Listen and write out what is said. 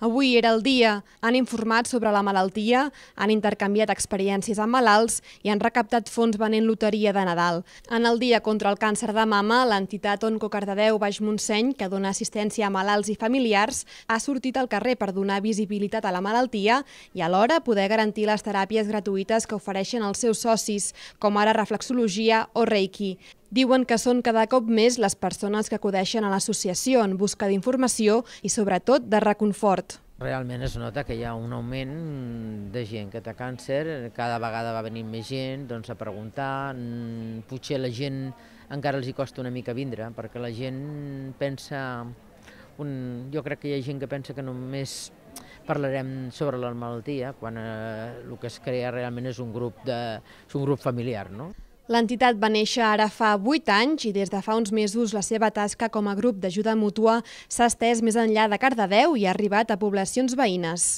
Avui era el dia. Han informat sobre la malaltia, han intercanviat experiències amb malalts i han recaptat fons venent loteria de Nadal. En el dia contra el càncer de mama, l'entitat Onco Cardedeu Baix Montseny, que dona assistència a malalts i familiars, ha sortit al carrer per donar visibilitat a la malaltia i alhora poder garantir les teràpies gratuïtes que ofereixen els seus socis, com ara reflexologia o reiki. Diuen que són cada cop més les persones que acudeixen a l'associació en busca d'informació i, sobretot, de reconfort. Realment es nota que hi ha un augment de gent que té càncer, cada vegada va venir més gent doncs, a preguntar, mm, potser la gent encara els hi costa una mica vindre, perquè la gent pensa... Un... Jo crec que hi ha gent que pensa que només parlarem sobre la malaltia, quan eh, el que es crea realment és un grup, de... és un grup familiar. No? L'entitat va néixer ara fa 8 anys i des de fa uns mesos la seva tasca com a grup d'ajuda mútua s'ha estès més enllà de Cardedeu i ha arribat a poblacions veïnes.